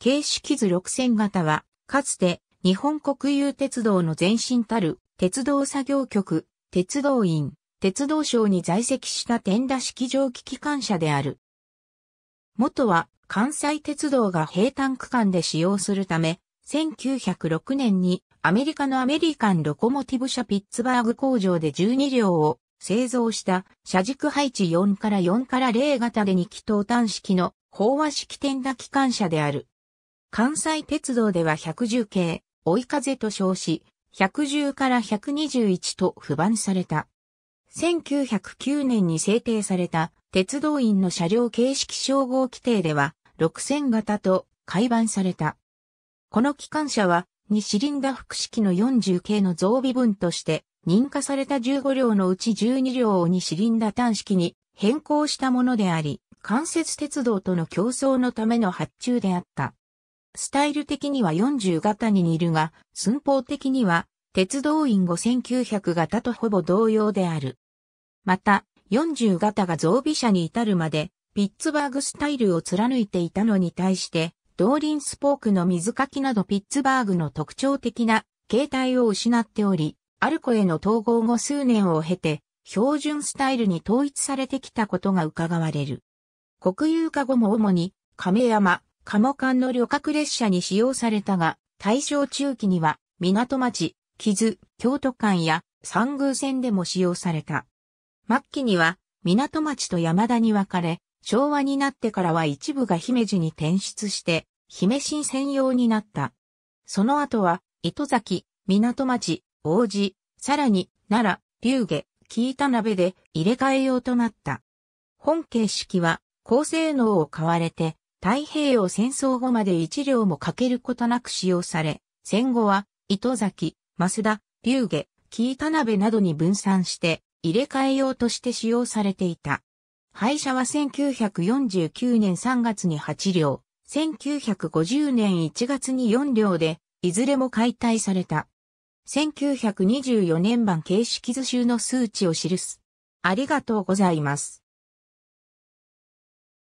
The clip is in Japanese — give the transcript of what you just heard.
形式図6000型は、かつて日本国有鉄道の前身たる鉄道作業局、鉄道院、鉄道省に在籍した天田式蒸気機関車である。元は関西鉄道が平坦区間で使用するため、1906年にアメリカのアメリカンロコモティブ社ピッツバーグ工場で12両を製造した車軸配置4から4から0型で2気筒端式の飽和式天打機関車である。関西鉄道では110系、追い風と称し、110から121と不番された。1909年に制定された鉄道員の車両形式称号規定では6000型と改版された。この機関車は2シリンダ複式の40系の増備分として認可された15両のうち12両を2シリンダ単式に変更したものであり、関節鉄道との競争のための発注であった。スタイル的には40型に似るが、寸法的には、鉄道員5900型とほぼ同様である。また、40型が増備車に至るまで、ピッツバーグスタイルを貫いていたのに対して、動輪スポークの水かきなどピッツバーグの特徴的な形態を失っており、アルコへの統合後数年を経て、標準スタイルに統一されてきたことが伺われる。国有化後も主に、亀山、鴨間の旅客列車に使用されたが、大正中期には港町、木津、京都間や三宮線でも使用された。末期には港町と山田に分かれ、昭和になってからは一部が姫路に転出して、姫新専用になった。その後は、糸崎、港町、王子、さらに、奈良、龍下、木板鍋で入れ替え用となった。本形式は、高性能を買われて、太平洋戦争後まで一両も欠けることなく使用され、戦後は糸崎、増田、龍下、木田辺などに分散して入れ替え用として使用されていた。廃車は1949年3月に8両、1950年1月に4両で、いずれも解体された。1924年版形式図集の数値を記す。ありがとうございます。